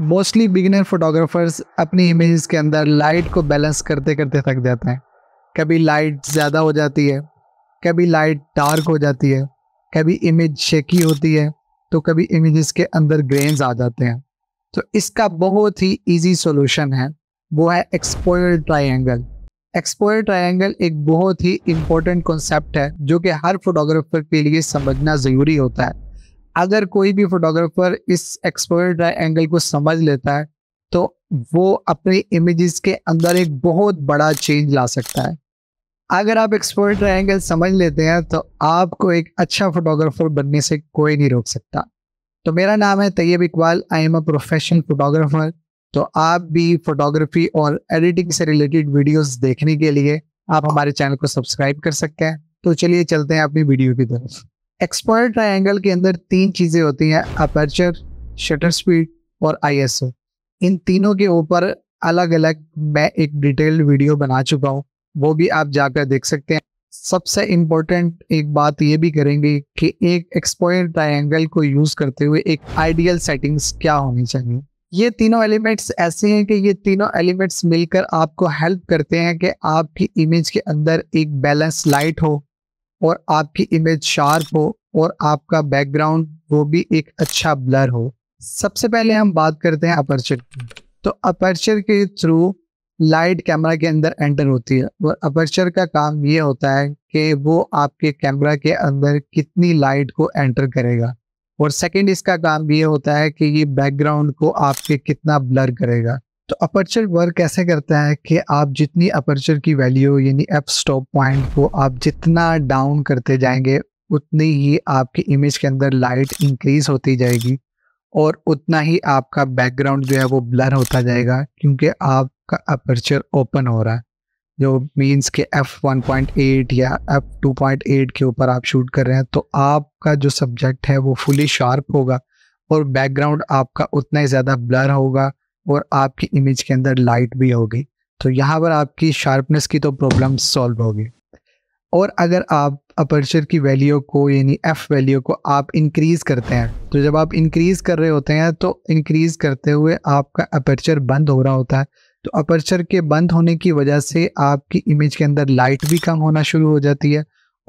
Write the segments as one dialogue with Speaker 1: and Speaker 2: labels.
Speaker 1: mostly beginner photographers अपनी image के अंदर लाइट को बैलेंस करते करते थक जाते हैं कभी लाइट ज़्यादा हो जाती है कभी लाइट डार्क हो जाती है कभी इमेज शेकी होती है तो कभी इमेजेस के अंदर ग्रेन्स आ जाते हैं तो इसका बहुत ही इजी सॉल्यूशन है वो है एक्सपोयर ट्रायंगल एक्सपोयर ट्रायंगल एक बहुत ही इम्पोर्टेंट कॉन्सेप्ट है जो कि हर फोटोग्राफर के लिए समझना ज़रूरी होता है अगर कोई भी फोटोग्राफर इस एक्सपोर्ट एंगल को समझ लेता है तो वो अपनी इमेजेस के अंदर एक बहुत बड़ा चेंज ला सकता है अगर आप एक्सपर्ट एंगल समझ लेते हैं तो आपको एक अच्छा फोटोग्राफर बनने से कोई नहीं रोक सकता तो मेरा नाम है Tayyab Iqbal I am a professional photographer तो आप भी फोटोग्राफी और एडिटिंग से रिलेटेड वीडियोस देखने के लिए आप हमारे चैनल को सब्सक्राइब कर सकते हैं तो चलिए चलते हैं अपनी वीडियो की तरफ एक्सपर्ट ट्रायंगल के अंदर तीन चीज़ें होती हैं अपर्चर शटर स्पीड और आईएसओ इन तीनों के ऊपर अलग अलग मैं एक डिटेल्ड वीडियो बना चुका हूँ वो भी आप जाकर देख सकते हैं सबसे इम्पोर्टेंट एक बात ये भी करेंगे कि एक एक्सपोयर ट्रायंगल को यूज़ करते हुए एक आइडियल सेटिंग्स क्या होनी चाहिए ये तीनों एलिमेंट्स ऐसे हैं कि ये तीनों एलिमेंट्स मिलकर आपको हेल्प करते हैं कि आपकी इमेज के अंदर एक बैलेंस लाइट हो और आपकी इमेज शार्प हो और आपका बैकग्राउंड वो भी एक अच्छा ब्लर हो सबसे पहले हम बात करते हैं अपर्चर की तो अपर्चर के थ्रू लाइट कैमरा के अंदर एंटर होती है और अपर्चर का काम ये होता है कि वो आपके कैमरा के अंदर कितनी लाइट को एंटर करेगा और सेकंड इसका काम ये होता है कि ये बैकग्राउंड को आपके कितना ब्लर करेगा तो अपर्चर वर्क कैसे करता है कि आप जितनी अपर्चर की वैल्यू यानी एप स्टॉप पॉइंट को आप जितना डाउन करते जाएंगे उतनी ही आपकी इमेज के अंदर लाइट इंक्रीज होती जाएगी और उतना ही आपका बैकग्राउंड जो है वो ब्लर होता जाएगा क्योंकि आपका अपर्चर ओपन हो रहा है जो मीन्स के एफ़ वन पॉइंट एट या एफ़ टू पॉइंट एट के ऊपर आप शूट कर रहे हैं तो आपका जो सब्जेक्ट है वो फुली शार्प होगा और बैकग्राउंड आपका उतना ही ज़्यादा ब्लर होगा और आपकी इमेज के अंदर लाइट भी होगी तो यहाँ पर आपकी शार्पनेस की तो प्रॉब्लम सॉल्व होगी और अगर आप अपर्चर की वैल्यू को यानी एफ वैल्यू को आप इंक्रीज़ करते हैं तो जब आप इंक्रीज़ कर रहे होते हैं तो इंक्रीज़ करते हुए आपका अपर्चर बंद हो रहा होता है तो अपर्चर के बंद होने की वजह से आपकी इमेज के अंदर लाइट भी कम होना शुरू हो जाती है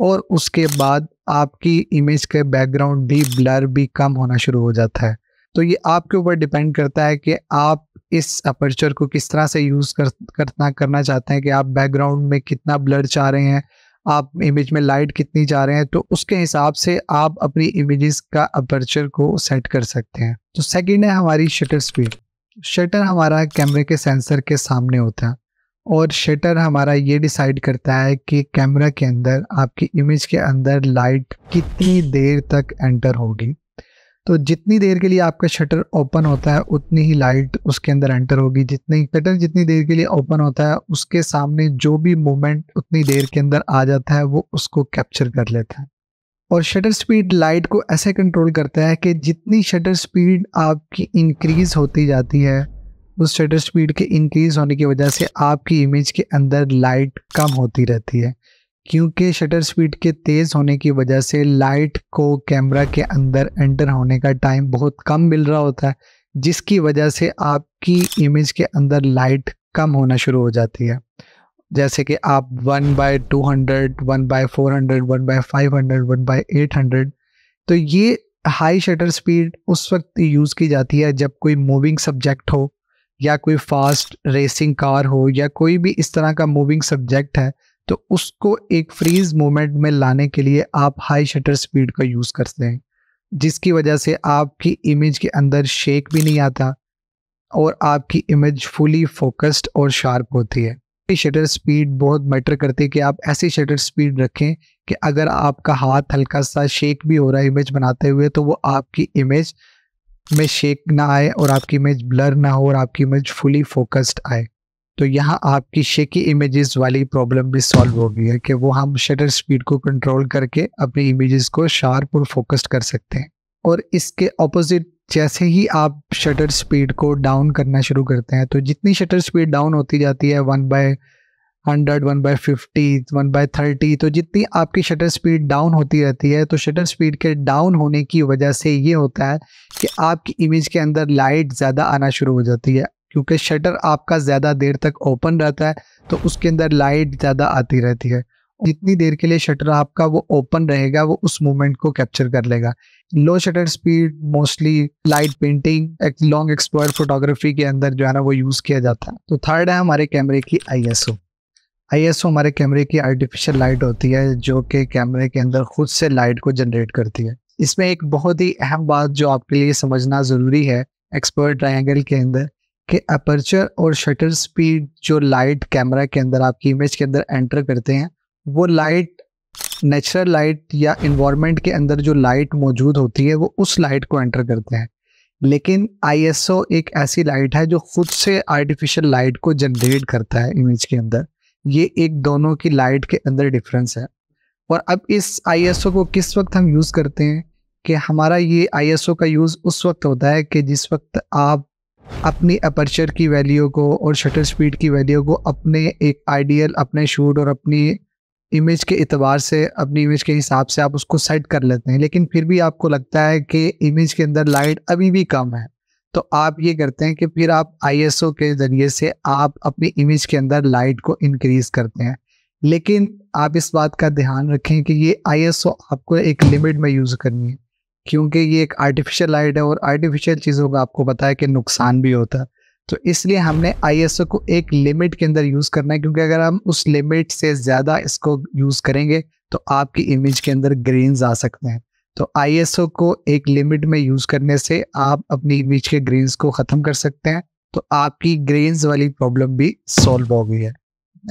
Speaker 1: और उसके बाद आपकी इमेज के बैकग्राउंड भी ब्लर भी कम होना शुरू हो जाता है तो ये आपके ऊपर डिपेंड करता है कि आप इस अपर्चर को किस तरह से यूज़ कर करना करना चाहते हैं कि आप बैकग्राउंड में कितना ब्लर चाह रहे हैं आप इमेज में लाइट कितनी जा रहे हैं तो उसके हिसाब से आप अपनी इमेजेस का अपर्चर को सेट कर सकते हैं तो सेकंड है हमारी शटर स्पीड शटर हमारा कैमरे के सेंसर के सामने होता है और शटर हमारा ये डिसाइड करता है कि कैमरा के अंदर आपकी इमेज के अंदर लाइट कितनी देर तक एंटर होगी तो जितनी देर के लिए आपका शटर ओपन होता है उतनी ही लाइट उसके अंदर एंटर होगी जितनी शटर जितनी देर के लिए ओपन होता है उसके सामने जो भी मूवमेंट उतनी देर के अंदर आ जाता है वो उसको कैप्चर कर लेता है और शटर स्पीड लाइट को ऐसे कंट्रोल करता है कि जितनी शटर स्पीड आपकी इंक्रीज़ होती जाती है उस शटर स्पीड के इंक्रीज़ होने की वजह से आपकी इमेज के अंदर लाइट कम होती रहती है क्योंकि शटर स्पीड के तेज़ होने की वजह से लाइट को कैमरा के अंदर एंटर होने का टाइम बहुत कम मिल रहा होता है जिसकी वजह से आपकी इमेज के अंदर लाइट कम होना शुरू हो जाती है जैसे कि आप one by two hundred one by four hundred one by five hundred one by eight hundred तो ये हाई शटर स्पीड उस वक्त यूज़ की जाती है जब कोई मूविंग सब्जेक्ट हो या कोई फास्ट रेसिंग कार हो या कोई भी इस तरह का मूविंग सब्जेक्ट है तो उसको एक फ्रीज मोमेंट में लाने के लिए आप हाई शटर स्पीड का यूज़ करते हैं जिसकी वजह से आपकी इमेज के अंदर शेक भी नहीं आता और आपकी इमेज फुली फोकस्ड और शार्प होती है शटर स्पीड बहुत मैटर करती है कि आप ऐसी शटर स्पीड रखें कि अगर आपका हाथ हल्का सा शेक भी हो रहा है इमेज बनाते हुए तो वो आपकी इमेज में शेक ना आए और आपकी इमेज ब्लर ना हो और आपकी इमेज फुली फोकस्ड आए तो यहाँ आपकी शेकी इमेजेस वाली प्रॉब्लम भी सॉल्व होगी है कि वो हम शटर स्पीड को कंट्रोल करके अपने इमेजेस को शार्प और फोकस्ड कर सकते हैं और इसके ऑपोजिट जैसे ही आप शटर स्पीड को डाउन करना शुरू करते हैं तो जितनी शटर स्पीड डाउन होती जाती है one by hundred one by fifty one by thirty तो जितनी आपकी शटर स्पीड डाउन होती रहती है तो शटर स्पीड के डाउन होने की वजह से ये होता है कि आपकी इमेज के अंदर लाइट ज़्यादा आना शुरू हो जाती है क्योंकि शटर आपका ज़्यादा देर तक ओपन रहता है तो उसके अंदर लाइट ज़्यादा आती रहती है जितनी देर के लिए शटर आपका वो ओपन रहेगा वो उस मोमेंट को कैप्चर कर लेगा low shutter speed mostly light painting एक लॉन्ग एक्सपर्ट फोटोग्राफी के अंदर जो है ना वो यूज़ किया जाता है तो थर्ड है हमारे कैमरे की आईएसओ आईएसओ हमारे कैमरे की आर्टिफिशियल लाइट होती है जो कि कैमरे के अंदर खुद से लाइट को जनरेट करती है इसमें एक बहुत ही अहम बात जो आपके लिए समझना ज़रूरी है एक्सपर्ट ट्राइंगल के अंदर कि अपर्चर और शटर स्पीड जो लाइट कैमरा के अंदर आपकी इमेज के अंदर एंटर करते हैं वो लाइट नेचुरल लाइट या इन्वामेंट के अंदर जो लाइट मौजूद होती है वो उस लाइट को एंटर करते हैं लेकिन आईएसओ एक ऐसी लाइट है जो खुद से आर्टिफिशियल लाइट को जनरेट करता है इमेज के अंदर ये एक दोनों की लाइट के अंदर डिफरेंस है और अब इस आईएसओ को किस वक्त हम यूज़ करते हैं कि हमारा ये आईएसओ का यूज़ उस वक्त होता है कि जिस वक्त आप अपनी अपर्चर की वैल्यू को और शटर स्पीड की वैल्यू को अपने एक आइडियल अपने शूट और अपनी इमेज के अतबार से अपनी इमेज के हिसाब से आप उसको सेट कर लेते हैं लेकिन फिर भी आपको लगता है कि इमेज के अंदर लाइट अभी भी कम है तो आप ये करते हैं कि फिर आप आई के ज़रिए से आप अपनी इमेज के अंदर लाइट को इनक्रीज करते हैं लेकिन आप इस बात का ध्यान रखें कि ये आई आपको एक लिमिट में यूज़ करनी है क्योंकि ये एक आर्टिफिशियल लाइट है और आर्टिफिशियल चीज़ों का आपको पता है कि नुकसान भी होता है तो इसलिए हमने आई को एक लिमिट के अंदर यूज़ करना है क्योंकि अगर हम उस लिमिट से ज़्यादा इसको यूज़ करेंगे तो आपकी इमेज के अंदर ग्रेन्स आ सकते हैं तो आई को एक लिमिट में यूज़ करने से आप अपनी इमेज के ग्रेन्स को ख़त्म कर सकते हैं तो आपकी ग्रेन्स वाली प्रॉब्लम भी सॉल्व हो गई है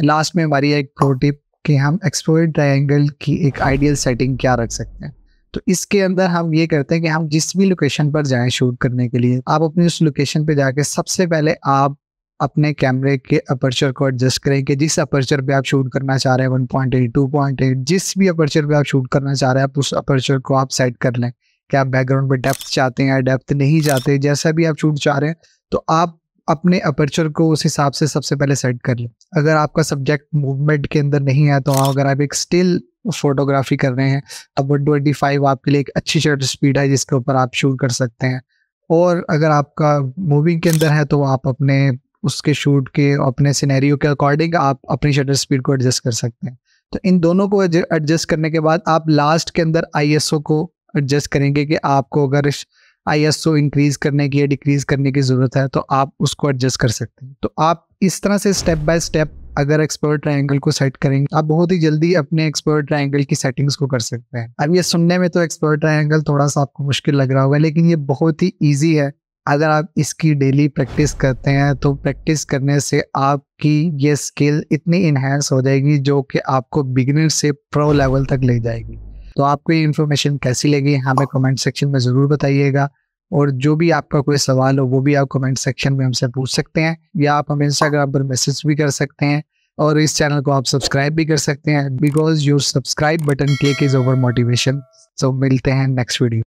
Speaker 1: लास्ट में हमारी एक प्रोटिप कि हम एक्सप्लोर ट्राइंगल की एक आइडियल सेटिंग क्या रख सकते हैं तो इसके अंदर हम ये करते हैं कि हम जिस भी लोकेशन पर जाएं शूट करने के लिए आप अपने उस लोकेशन पे जाके सबसे पहले आप अपने कैमरे के अपर्चर को एडजस्ट करें कि जिस अपर्चर पे आप शूट करना चाह रहे हैं one point eight two point eight जिस भी अपर्चर पे आप शूट करना चाह रहे हैं आप उस अपर्चर को आप सेट कर लें कि आप बैकग्राउंड पे डेप्थ चाहते हैं या डेप्थ नहीं चाहते जैसा भी आप शूट चाह रहे हैं तो आप अपने अपर्चर को उस हिसाब से सबसे पहले सेट कर लें अगर आपका सब्जेक्ट मूवमेंट के अंदर नहीं है तो अगर आप एक स्टिल फोटोग्राफी कर रहे हैं अब वन ट्वेंटी फाइव आपके लिए एक अच्छी शटर स्पीड है जिसके ऊपर आप शूट कर सकते हैं और अगर आपका मूविंग के अंदर है तो आप अपने उसके शूट के अपने सिनेरियो के अकॉर्डिंग आप अपनी शटर स्पीड को एडजस्ट कर सकते हैं तो इन दोनों को एडजस्ट करने के बाद आप लास्ट के अंदर आईएसओ को एडजस्ट करेंगे कि आपको अगर आई ओ इंक्रीज करने की या डिक्रीज करने की ज़रूरत है तो आप उसको एडजस्ट कर सकते हैं तो आप इस तरह से स्टेप बाय स्टेप अगर एक्सपर्ट ट्रायंगल को सेट करेंगे आप बहुत ही जल्दी अपने एक्सपर्ट ट्रायंगल की सेटिंग्स को कर सकते हैं अब ये सुनने में तो एक्सपर्ट ट्रायंगल थोड़ा सा आपको मुश्किल लग रहा होगा लेकिन ये बहुत ही ईजी है अगर आप इसकी डेली प्रैक्टिस करते हैं तो प्रैक्टिस करने से आपकी ये स्किल इतनी इन्हेंस हो जाएगी जो कि आपको बिगिनर से प्रो लेवल तक ले जाएगी तो आपको ये इन्फॉर्मेशन कैसी लगी हमें कमेंट सेक्शन में ज़रूर बताइएगा और जो भी आपका कोई सवाल हो वो भी आप कमेंट सेक्शन में हमसे पूछ सकते हैं या आप हमें इंस्टाग्राम पर मैसेज भी कर सकते हैं और इस चैनल को आप सब्सक्राइब भी कर सकते हैं because your subscribe button click is over motivation so मिलते हैं नेक्स्ट वीडियो